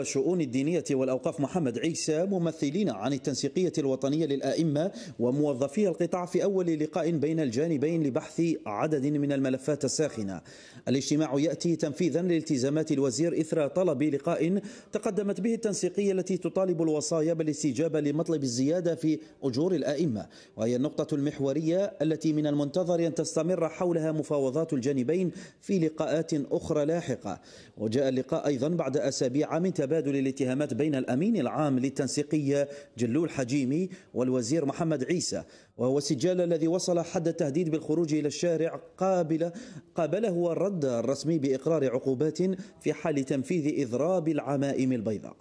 الشؤون الدينية والأوقاف محمد عيسى ممثلين عن التنسيقية الوطنية للآئمة وموظفي القطاع في أول لقاء بين الجانبين لبحث عدد من الملفات الساخنة الاجتماع يأتي تنفيذا لالتزامات الوزير إثر طلب لقاء تقدمت به التنسيقية التي تطالب الوصايا بالاستجابة لمطلب الزيادة في أجور الآئمة وهي النقطة المحورية التي من المنتظر أن تستمر حولها مفاوضات الجانبين في لقاءات أخرى لاحقة وجاء اللقاء أيضا بعد أسابيع من تبادل الاتهامات بين الامين العام للتنسيقيه جلول حجيمي والوزير محمد عيسى وهو السجال الذي وصل حد التهديد بالخروج الى الشارع قابل قابله الرد الرسمي باقرار عقوبات في حال تنفيذ اضراب العمائم البيضاء